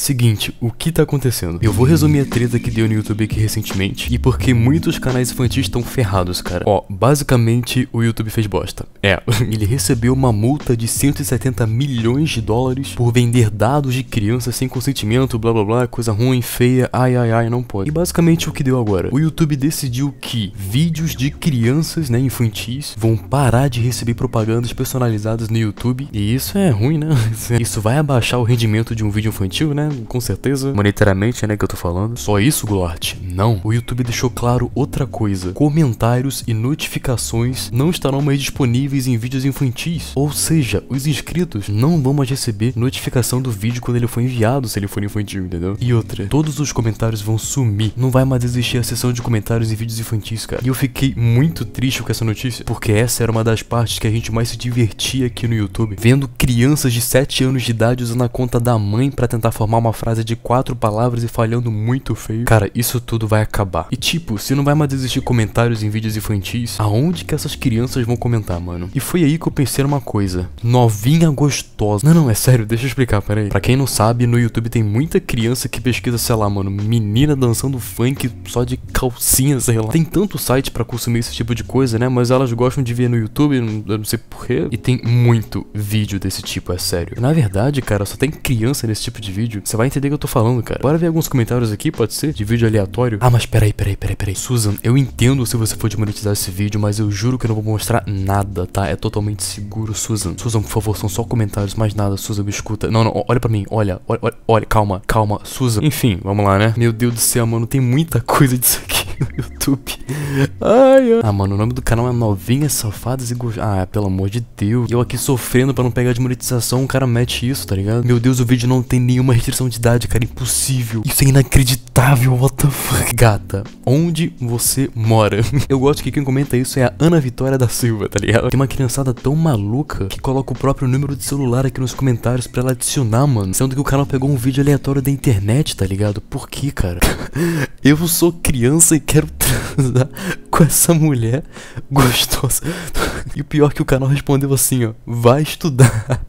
Seguinte, o que tá acontecendo? Eu vou resumir a treta que deu no YouTube aqui recentemente e porque muitos canais infantis estão ferrados, cara. Ó, basicamente o YouTube fez bosta. É, ele recebeu uma multa de 170 milhões de dólares por vender dados de crianças sem consentimento, blá blá blá, coisa ruim, feia, ai ai ai, não pode. E basicamente o que deu agora? O YouTube decidiu que vídeos de crianças, né, infantis, vão parar de receber propagandas personalizadas no YouTube. E isso é ruim, né? Isso vai abaixar o rendimento de um vídeo infantil, né? né? Com certeza. Monetariamente, né? Que eu tô falando. Só isso, Goulart? Não. O YouTube deixou claro outra coisa. Comentários e notificações não estarão mais disponíveis em vídeos infantis. Ou seja, os inscritos não vão mais receber notificação do vídeo quando ele for enviado, se ele for infantil, entendeu? E outra, todos os comentários vão sumir. Não vai mais existir a seção de comentários em vídeos infantis, cara. E eu fiquei muito triste com essa notícia, porque essa era uma das partes que a gente mais se divertia aqui no YouTube. Vendo crianças de 7 anos de idade usando a conta da mãe para tentar formar formar uma frase de quatro palavras e falhando muito feio, cara, isso tudo vai acabar. E tipo, se não vai mais existir comentários em vídeos infantis, aonde que essas crianças vão comentar, mano? E foi aí que eu pensei numa coisa. Novinha gostosa. Não, não, é sério, deixa eu explicar, peraí. Pra quem não sabe, no YouTube tem muita criança que pesquisa, sei lá, mano, menina dançando funk só de calcinha, sei lá. Tem tanto site para consumir esse tipo de coisa, né? Mas elas gostam de ver no YouTube, eu não sei porquê. E tem muito vídeo desse tipo, é sério. Na verdade, cara, só tem criança nesse tipo de vídeo você vai entender o que eu tô falando, cara. Bora ver alguns comentários aqui, pode ser? De vídeo aleatório. Ah, mas peraí, peraí, peraí, peraí. Susan, eu entendo se você for desmonetizar esse vídeo, mas eu juro que eu não vou mostrar nada, tá? É totalmente seguro, Susan. Susan, por favor, são só comentários, mais nada. Susan, me escuta. Não, não, olha pra mim, olha, olha, olha, calma, calma, Susan. Enfim, vamos lá, né? Meu Deus do céu, mano, tem muita coisa disso aqui no YouTube. Ai, ai. Ah, mano, o nome do canal é Novinhas Safadas e Gostosos. Ah, é, pelo amor de Deus. Eu aqui sofrendo pra não pegar de monetização, o cara mete isso, tá ligado? Meu Deus, o vídeo não tem nenhuma restrição de idade, cara. Impossível. Isso é inacreditável, what the fuck. Gata, onde você mora? Eu gosto que quem comenta isso é a Ana Vitória da Silva, tá ligado? Tem uma criançada tão maluca que coloca o próprio número de celular aqui nos comentários pra ela adicionar, mano. Sendo que o canal pegou um vídeo aleatório da internet, tá ligado? Por que, cara? Eu sou criança e quero transar com essa mulher gostosa. E o pior é que o canal respondeu assim, ó, vai estudar.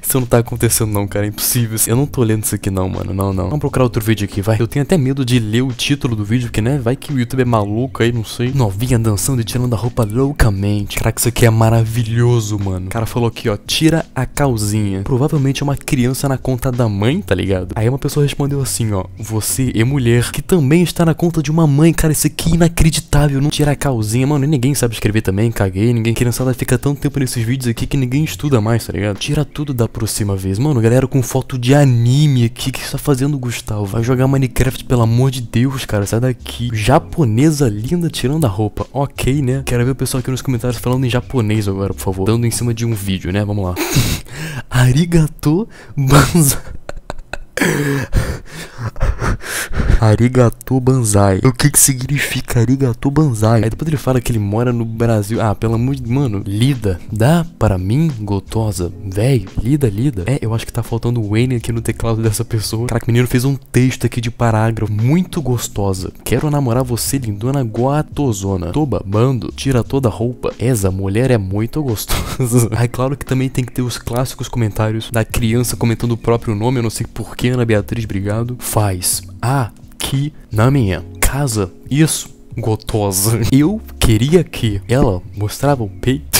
Isso não tá acontecendo não, cara, é impossível. Eu não tô lendo isso aqui não, mano, não, não. Vamos procurar outro vídeo aqui, vai. Eu tenho até medo de ler o título do vídeo, porque, né, vai que o YouTube é maluco aí, não sei. Novinha dançando e tirando a roupa loucamente. Caraca, isso aqui é maravilhoso, mano. O cara falou aqui, ó, tira a calzinha. Provavelmente é uma criança na conta da mãe, tá ligado? Aí uma pessoa respondeu assim, ó, você é mulher que também está na conta de uma mãe, cara. Cara, isso aqui é inacreditável. Não tira a calzinha. Mano, ninguém sabe escrever também. Caguei. Ninguém. Criançada fica tanto tempo nesses vídeos aqui que ninguém estuda mais, tá ligado? Tira tudo da próxima vez. Mano, galera com foto de anime aqui. O que você tá fazendo, Gustavo? Vai jogar Minecraft, pelo amor de Deus, cara. Sai daqui. Japonesa linda tirando a roupa. Ok, né? Quero ver o pessoal aqui nos comentários falando em japonês agora, por favor. Dando em cima de um vídeo, né? Vamos lá. Arigato banza. Arigatou Banzai. O que que significa Arigatou Banzai? Aí depois ele fala que ele mora no Brasil. Ah, pelo amor de... Mano, lida. Dá para mim, gotosa. Velho, lida, lida. É, eu acho que tá faltando o N aqui no teclado dessa pessoa. Caraca, o menino fez um texto aqui de parágrafo muito gostosa. Quero namorar você, lindona guatozona. Toba, bando, tira toda a roupa. Essa mulher é muito gostosa. Aí claro que também tem que ter os clássicos comentários da criança comentando o próprio nome. Eu não sei porquê, Ana Beatriz, obrigado. Faz. Ah, aqui na minha casa. Isso, gotosa. Eu queria que ela mostrava o peito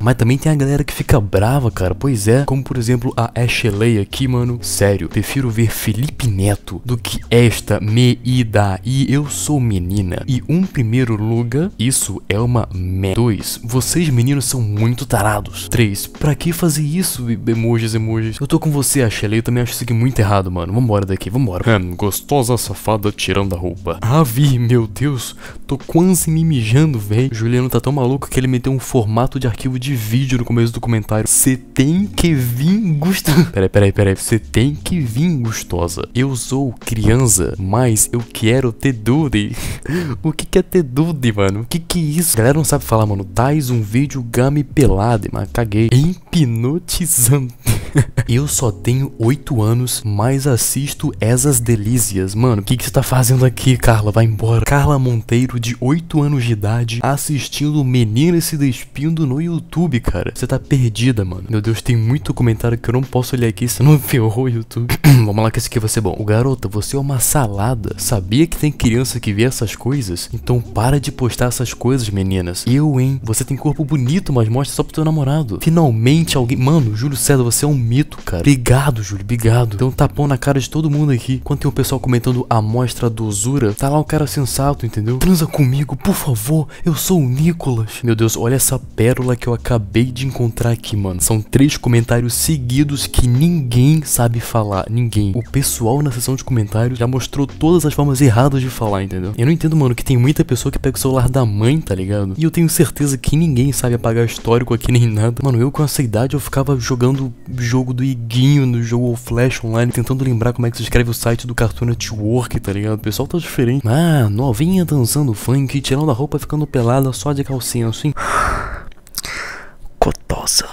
mas também tem a galera que fica brava, cara. Pois é, como por exemplo a Ashley aqui, mano. Sério, prefiro ver Felipe Neto do que esta meida. E eu sou menina. E um primeiro lugar, isso é uma merda. Dois, Vocês meninos são muito tarados. Três, Pra que fazer isso? Emojis, emojis. Eu tô com você, Ashley. Eu também acho isso aqui muito errado, mano. Vambora daqui, vambora. Hum, gostosa safada tirando a roupa. Avi, meu Deus. Tô quase me mijando, velho. Juliano tá tão maluco que ele meteu um formato de arquivo de de vídeo no começo do comentário. Você tem que vir gostosa. Peraí, peraí, peraí. Você tem que vir gostosa. Eu sou criança, mas eu quero ter dude. o que que é ter dude, mano? O que que é isso? A galera não sabe falar, mano. Tais um vídeo game pelado, mas caguei. Hipnotizante. eu só tenho 8 anos, mas assisto essas delícias. Mano, o que, que você tá fazendo aqui, Carla? Vai embora. Carla Monteiro, de 8 anos de idade, assistindo Menina se Despindo no YouTube, cara. Você tá perdida, mano. Meu Deus, tem muito comentário que eu não posso olhar aqui, você não ferrou o YouTube. Vamos lá que esse aqui vai ser bom. O garota, você é uma salada. Sabia que tem criança que vê essas coisas? Então para de postar essas coisas, meninas. Eu, hein? Você tem corpo bonito, mas mostra só pro teu namorado. Finalmente alguém... Mano, Júlio César, você é um mito, cara. Obrigado, Júlio, obrigado. Deu um tapão na cara de todo mundo aqui. Quando tem o um pessoal comentando a amostra do tá lá um cara sensato, entendeu? Transa comigo, por favor, eu sou o Nicolas. Meu Deus, olha essa pérola que eu acabei de encontrar aqui, mano. São três comentários seguidos que ninguém sabe falar, ninguém. O pessoal na seção de comentários já mostrou todas as formas erradas de falar, entendeu? Eu não entendo, mano, que tem muita pessoa que pega o celular da mãe, tá ligado? E eu tenho certeza que ninguém sabe apagar histórico aqui nem nada. Mano, eu com essa idade eu ficava jogando jogo do Iguinho, no jogo Flash Online, tentando lembrar como é que se escreve o site do Cartoon Network, tá ligado? O pessoal tá diferente. Ah, novinha dançando funk, tirando a roupa, ficando pelada só de calcinha, assim.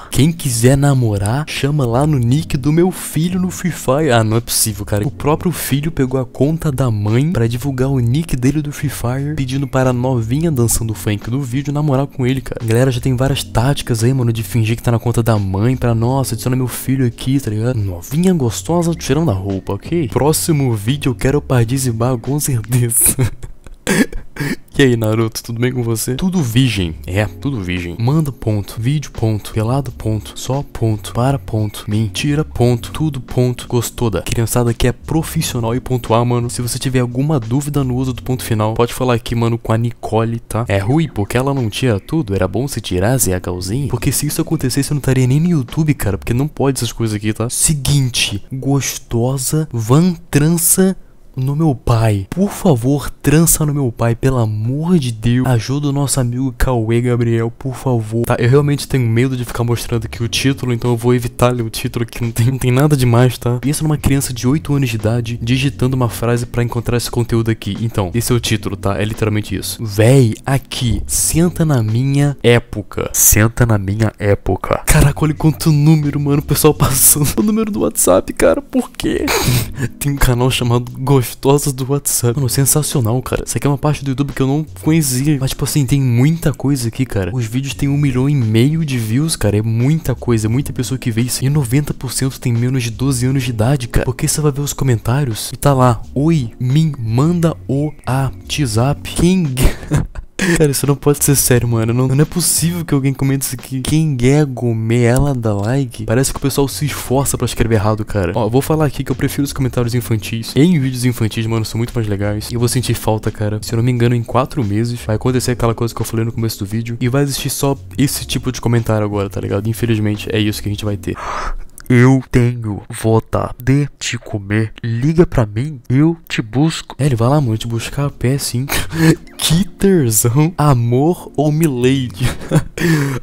Quem quiser namorar, chama lá no nick do meu filho no Free Fire. Ah, não é possível, cara. O próprio filho pegou a conta da mãe para divulgar o nick dele do Free Fire, pedindo para a novinha dançando funk do vídeo namorar com ele, cara. Galera, já tem várias táticas aí, mano, de fingir que tá na conta da mãe para nossa, adiciona meu filho aqui, tá ligado? Novinha gostosa tirando a roupa, ok? Próximo vídeo eu quero participar com certeza. E aí, Naruto, tudo bem com você? Tudo virgem, é, tudo virgem. Manda ponto, vídeo ponto, pelado ponto, só ponto, para ponto, mentira ponto, tudo ponto, gostou da. Criançada que é profissional e pontuar, mano. Se você tiver alguma dúvida no uso do ponto final, pode falar aqui, mano, com a Nicole, tá? É ruim porque ela não tira tudo, era bom se tirasse a calzinha, Porque se isso acontecesse, eu não estaria nem no YouTube, cara, porque não pode essas coisas aqui, tá? Seguinte, gostosa, van trança no meu pai. Por favor, trança no meu pai, pelo amor de Deus. Ajuda o nosso amigo Cauê Gabriel, por favor. Tá, eu realmente tenho medo de ficar mostrando aqui o título, então eu vou evitar ler o título que não tem, não tem nada demais, tá? Pensa numa criança de 8 anos de idade digitando uma frase para encontrar esse conteúdo aqui. Então, esse é o título, tá? É literalmente isso. Véi, aqui, senta na minha época. Senta na minha época. Caraca, olha quanto número, mano, o pessoal passando. O número do WhatsApp, cara, por quê? tem um canal chamado Gostoso gostosas do WhatsApp. Mano, sensacional, cara. Isso aqui é uma parte do YouTube que eu não conhecia. Mas, tipo assim, tem muita coisa aqui, cara. Os vídeos têm um milhão e meio de views, cara. É muita coisa. É muita pessoa que vê isso. E 90% tem menos de 12 anos de idade, cara. Porque você vai ver os comentários e tá lá. Oi, mim, manda o WhatsApp. Quem Cara, isso não pode ser sério, mano. Não, não é possível que alguém comente isso aqui. Quem é Gomê, ela dá like? Parece que o pessoal se esforça para escrever errado, cara. Ó, vou falar aqui que eu prefiro os comentários infantis. Em vídeos infantis, mano, são muito mais legais. E eu vou sentir falta, cara. Se eu não me engano, em quatro meses vai acontecer aquela coisa que eu falei no começo do vídeo. E vai existir só esse tipo de comentário agora, tá ligado? Infelizmente, é isso que a gente vai ter eu tenho vontade de te comer. Liga pra mim, eu te busco. É, ele vai lá, mano, te buscar a pé, sim. Kitterzão. Amor ou milady?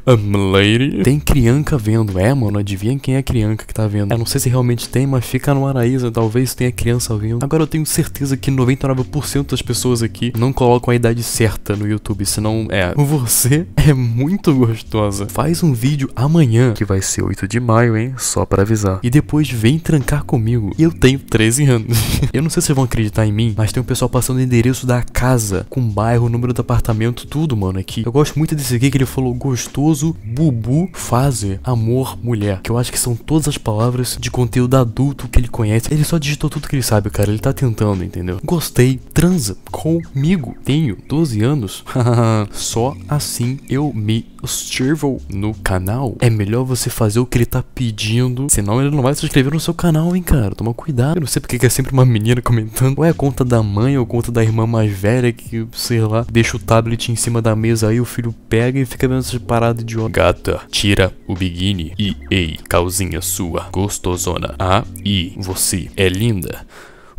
Ah, milady? Tem criança vendo. É, mano, adivinha quem é a criança que tá vendo. Eu não sei se realmente tem, mas fica no Araíza. Talvez tenha criança vendo. Agora eu tenho certeza que 99% das pessoas aqui não colocam a idade certa no YouTube. Senão, é, você é muito gostosa. Faz um vídeo amanhã, que vai ser 8 de maio, hein? Só pra para avisar. E depois vem trancar comigo. E eu tenho 13 anos. eu não sei se vocês vão acreditar em mim, mas tem um pessoal passando o endereço da casa, com bairro, número do apartamento, tudo, mano, aqui. Eu gosto muito desse aqui que ele falou gostoso, bubu, fase, amor, mulher. Que eu acho que são todas as palavras de conteúdo adulto que ele conhece. Ele só digitou tudo que ele sabe, cara. Ele tá tentando, entendeu? Gostei, transa comigo. Tenho 12 anos. só assim eu me observo no canal. É melhor você fazer o que ele tá pedindo Uhum. Senão ele não vai se inscrever no seu canal, hein, cara. Toma cuidado. Eu não sei porque é sempre uma menina comentando. Ou é a conta da mãe ou conta da irmã mais velha que, sei lá, deixa o tablet em cima da mesa aí, o filho pega e fica vendo essas paradas de Gata, tira o biquíni e ei, calzinha sua, gostosona. Ah, e você é linda.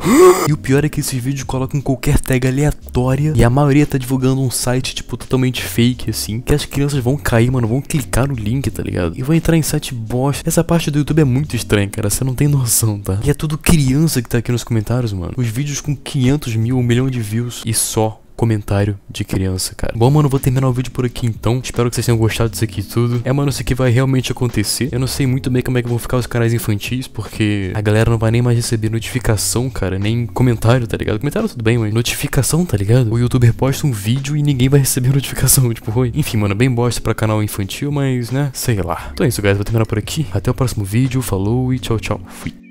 E o pior é que esses vídeos colocam qualquer tag aleatória e a maioria tá divulgando um site, tipo, totalmente fake, assim, que as crianças vão cair, mano, vão clicar no link, tá ligado? E vão entrar em site bosta. Essa parte do YouTube é muito estranha, cara, você não tem noção, tá? E é tudo criança que tá aqui nos comentários, mano. Os vídeos com 500 mil, um milhão de views e só comentário de criança, cara. Bom, mano, vou terminar o vídeo por aqui então. Espero que vocês tenham gostado disso aqui tudo. É, mano, isso aqui vai realmente acontecer. Eu não sei muito bem como é que vão ficar os canais infantis, porque a galera não vai nem mais receber notificação, cara, nem comentário, tá ligado? Comentário tudo bem, mas notificação, tá ligado? O youtuber posta um vídeo e ninguém vai receber notificação, tipo, oi. Enfim, mano, bem bosta pra canal infantil, mas, né, sei lá. Então é isso, guys, vou terminar por aqui. Até o próximo vídeo, falou e tchau, tchau. Fui.